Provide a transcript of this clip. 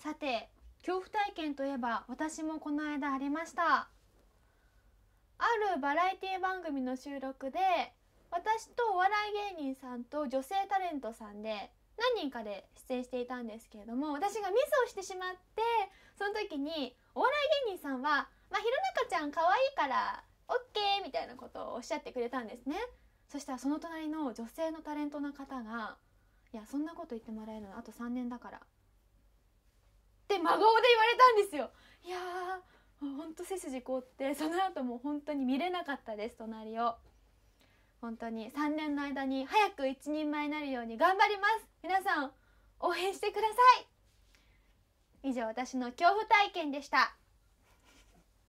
さて恐怖体験といえば私もこの間ありましたあるバラエティ番組の収録で私とお笑い芸人さんと女性タレントさんで何人かで出演していたんですけれども私がミスをしてしまってその時にお笑い芸人さんは「まあ、ひろなかちゃん可愛いからオッケーみたいなことをおっしゃってくれたんですねそしたらその隣の女性のタレントの方が「いやそんなこと言ってもらえるのあと3年だから真顔で言われたんですよいやーほんと背筋凍ってその後も本当に見れなかったです隣を本当に3年の間に早く一人前になるように頑張ります皆さん応援してください以上私の恐怖体験でした